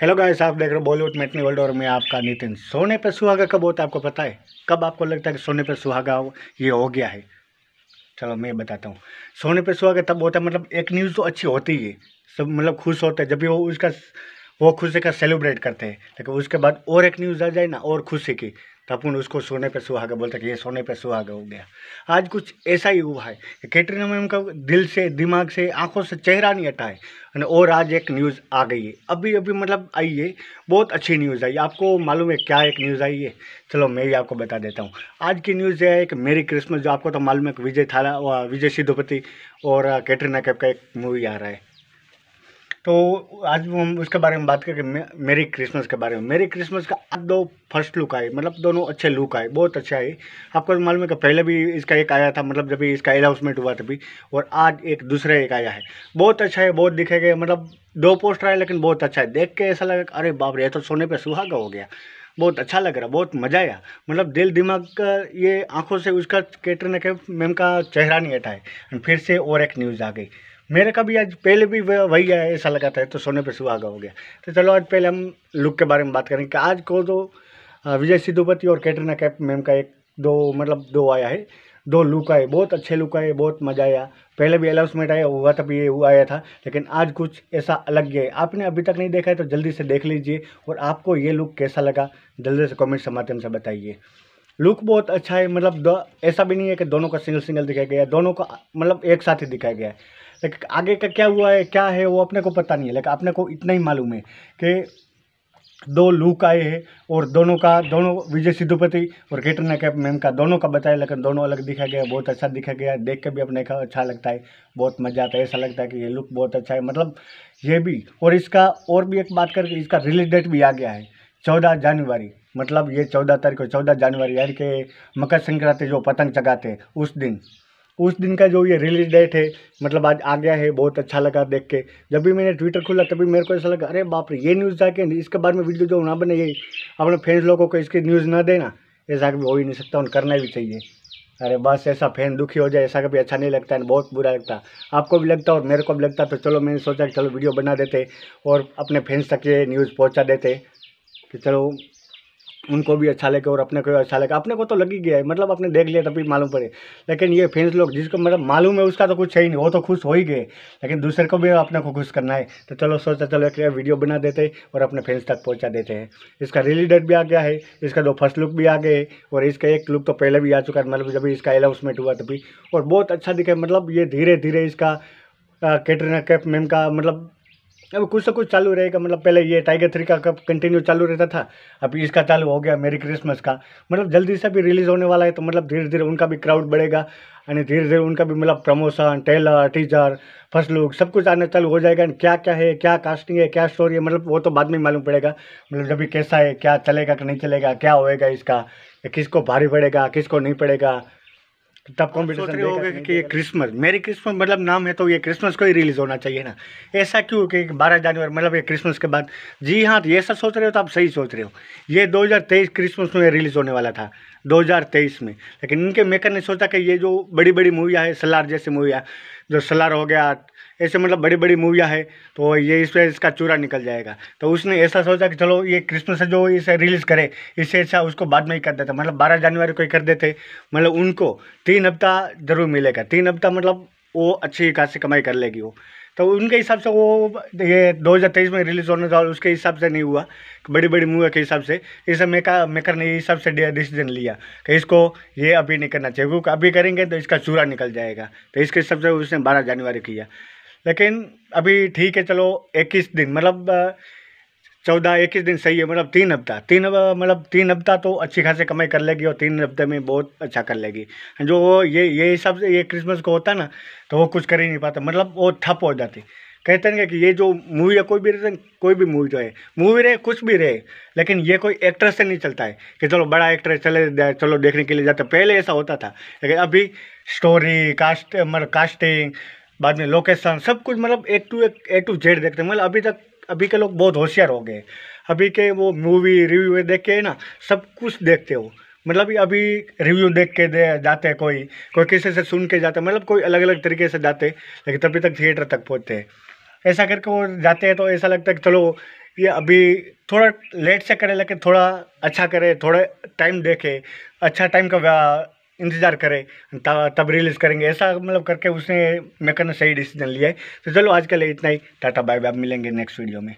hello guys आप देख रहे हो बॉलीवुड मेटनी वर्ल्ड और मैं आपका नितिन सोने पे सुहागा कब होता है आपको पता है कब आपको लगता है कि सोने पे सुहागा हो ये हो गया है चलो मैं बताता हूँ सोने पे सुहागा तब होता है मतलब एक न्यूज़ तो अच्छी होती है सब मतलब खुश होते हैं जब भी वो उसका वो खुशी का सेलिब्रेट करते हैं लेकिन उसके बाद और एक न्यूज़ आ जाए ना और खुशी की तो अपन उसको सोने पे सुहागा बोलता कि ये सोने पे सुहा हो गया आज कुछ ऐसा ही हुआ है कैटरीना मैम का दिल से दिमाग से आंखों से चेहरा नहीं हटा है और आज एक न्यूज़ आ गई है अभी अभी मतलब आई है बहुत अच्छी न्यूज़ आई आपको मालूम है क्या एक न्यूज़ आई है चलो मैं ही आपको बता देता हूँ आज की न्यूज़ यह है कि मेरी क्रिसमस जो आपको तो मालूम है विजय थाला विजय सिद्धुपति और कैटरीना कैप का एक मूवी आ रहा है तो आज हम उसके बारे में बात करके मेरी क्रिसमस के बारे में मेरी क्रिसमस का अब दो फर्स्ट लुक आए मतलब दोनों अच्छे लुक आए बहुत अच्छा है आपको तो मालूम है कि पहले भी इसका एक आया था मतलब जब इसका अनाउंसमेंट हुआ तभी और आज एक दूसरा एक आया है बहुत अच्छा है बहुत दिखे गए मतलब दो पोस्टर आए लेकिन बहुत अच्छा है देख के ऐसा लगा अरे बाप रे तो सोने पर सुहागा हो गया बहुत अच्छा लग रहा बहुत मज़ा आया मतलब दिल दिमाग का ये आंखों से उसका कैटरीना कैफ मैम का चेहरा नहीं हटा है फिर से और एक न्यूज़ आ गई मेरे का भी आज पहले भी वही है ऐसा लगा था तो सोने पे सुहागा हो गया तो चलो आज पहले हम लुक के बारे में बात करेंगे कि आज को जो विजय सिद्धुपति और कैटरीना कैप मैम का एक दो मतलब दो आया है दो लुक आए बहुत अच्छे लुक आए बहुत मज़ा आया पहले भी अनाउंसमेंट आया हुआ था भी ये हुआ आया था लेकिन आज कुछ ऐसा अलग है आपने अभी तक नहीं देखा है तो जल्दी से देख लीजिए और आपको ये लुक कैसा लगा जल्दी से कमेंट्स के माध्यम से बताइए लुक बहुत अच्छा है मतलब ऐसा भी नहीं है कि दोनों का सिंगल सिंगल दिखाया गया दोनों का मतलब एक साथ ही दिखाया गया है लेकिन आगे का क्या हुआ है क्या है वो अपने को पता नहीं है लेकिन अपने को इतना ही मालूम है कि दो लूक आए हैं और दोनों का दोनों विजय सिद्धुपति और कैटरना कैप मैम का दोनों का बताया लेकिन दोनों अलग दिखा गया बहुत अच्छा दिखा गया देख के भी अपने का अच्छा लगता है बहुत मज़ा आता है ऐसा लगता है कि ये लुक बहुत अच्छा है मतलब ये भी और इसका और भी एक बात करके इसका रिलीज डेट भी आ गया है चौदह जनवरी मतलब ये चौदह तारीख को चौदह जनवरी यानी कि मकर संक्रांति जो पतंग चगाते उस दिन उस दिन का जो ये रिलीज डेट है मतलब आज आ गया है बहुत अच्छा लगा देख के जब भी मैंने ट्विटर खोला तभी मेरे को ऐसा लगा अरे बाप रे ये न्यूज़ जाके इसके बारे में वीडियो जो ना बने ये अपने फ्रेंड्स लोगों को इसकी न्यूज़ ना देना ऐसा कभी हो ही नहीं सकता और करना भी चाहिए अरे बस ऐसा फैन दुखी हो जाए ऐसा कभी अच्छा नहीं लगता है बहुत बुरा लगता आपको भी लगता और मेरे को भी लगता तो चलो मैंने सोचा कि चलो वीडियो बना देते और अपने फैंस तक ये न्यूज़ पहुँचा देते कि चलो उनको भी अच्छा लगे और अपने को भी अच्छा लगे अपने को तो लग ही गया है मतलब अपने देख लिया तभी तो मालूम पड़े लेकिन ये फैंस लोग जिसको मतलब मालूम है उसका तो कुछ है ही नहीं वो तो खुश हो ही गए लेकिन दूसरे को भी अपने को खुश करना है तो चलो सोचा चलो एक वीडियो बना देते हैं और अपने फैंस तक पहुँचा देते हैं इसका रिलीज डेट भी आ गया है इसका दो फर्स्ट लुक भी आ गए है और इसका एक लुक तो पहले भी आ चुका है मतलब जब इसका अनाउंसमेंट हुआ तभी और बहुत अच्छा दिखा मतलब ये धीरे धीरे इसका कैटरीना कैफ मैम का मतलब अब कुछ ना तो कुछ चालू रहेगा मतलब पहले ये टाइगर थ्री का कब कंटिन्यू चालू रहता था अभी इसका चालू हो गया मेरी क्रिसमस का मतलब जल्दी से भी रिलीज़ होने वाला है तो मतलब धीरे धीरे उनका भी क्राउड बढ़ेगा यानी धीरे धीरे उनका भी मतलब promotion trailer teaser first look सब कुछ आने चालू हो जाएगा क्या क्या है क्या कास्टिंग है क्या स्टोरी है मतलब वो तो बाद में मालूम पड़ेगा मतलब जब कैसा है क्या चलेगा कि नहीं चलेगा क्या होएगा इसका किसको भारी पड़ेगा किसको नहीं पड़ेगा तब कॉम्पिटिशन हो गया कि ये क्रिसमस मेरी क्रिसमस मतलब नाम है तो ये क्रिसमस को ही रिलीज़ होना चाहिए ना ऐसा क्यों कि बारह जनवरी मतलब ये क्रिसमस के बाद जी हाँ तो ऐसा सोच रहे हो तो आप सही सोच रहे हो ये 2023 क्रिसमस में रिलीज़ होने वाला था 2023 में लेकिन इनके मेकर ने सोचा कि ये जो बड़ी बड़ी मूवियाँ है सलार जैसी मूवियाँ जो सलार हो गया ऐसे मतलब बड़ी बड़ी मूवियाँ है तो ये इस पर इसका चूरा निकल जाएगा तो उसने ऐसा सोचा कि चलो ये क्रिसमस है जो इसे रिलीज़ करे इससे अच्छा उसको बाद में ही कर देता मतलब बारह जनवरी को ही कर देते मतलब उनको तीन हफ्ता ज़रूर मिलेगा तीन हफ्ता मतलब वो अच्छी खासी कमाई कर लेगी वो तो उनके हिसाब से वो ये 2023 में रिलीज़ होने था उसके हिसाब से नहीं हुआ बड़ी बड़ी मूवी के हिसाब से इसे मेकर मेकर ने हिसाब से डिसीजन लिया कि इसको ये अभी नहीं करना चाहिए क्योंकि अभी करेंगे तो इसका चूरा निकल जाएगा तो इसके हिसाब से उसने बारह जनवरी किया लेकिन अभी ठीक है चलो इक्कीस दिन मतलब चौदह इक्कीस दिन सही है मतलब तीन हफ्ता तीन मतलब तीन हफ्ता तो अच्छी खासी कमाई कर लेगी और तीन हफ्ते में बहुत अच्छा कर लेगी जो वो ये ये हिसाब से ये क्रिसमस को होता ना तो वो कुछ कर ही नहीं पाता मतलब वो ठप हो जाती कहते हैं कि ये जो मूवी है कोई भी रीजन कोई भी मूवी जो है मूवी रहे कुछ भी रहे लेकिन ये कोई एक्टर से नहीं चलता है कि चलो बड़ा एक्टर चले चलो देखने के लिए जाते पहले ऐसा होता था लेकिन अभी स्टोरी कास्ट मतलब कास्टिंग बाद में लोकेशन सब कुछ मतलब एक टू एक ए टू जेड देखते हैं मतलब अभी तक अभी के लोग बहुत होशियार हो गए अभी के वो मूवी रिव्यू देख के ना सब कुछ देखते हो मतलब अभी रिव्यू देख के दे जाते हैं कोई कोई किसी से सुन के जाते मतलब कोई अलग अलग तरीके से जाते लेकिन तभी तक थिएटर तक पहुँचते हैं ऐसा करके वो जाते हैं तो ऐसा लगता है कि चलो ये अभी थोड़ा लेट से करें लेकिन थोड़ा अच्छा करे थोड़ा टाइम देखे अच्छा टाइम का इंतज़ार करें तब रिलीज़ करेंगे ऐसा मतलब करके उसने मेकर ने सही डिसीजन लिया है तो चलो आज के लिए इतना ही टाटा बाय बाय मिलेंगे नेक्स्ट वीडियो में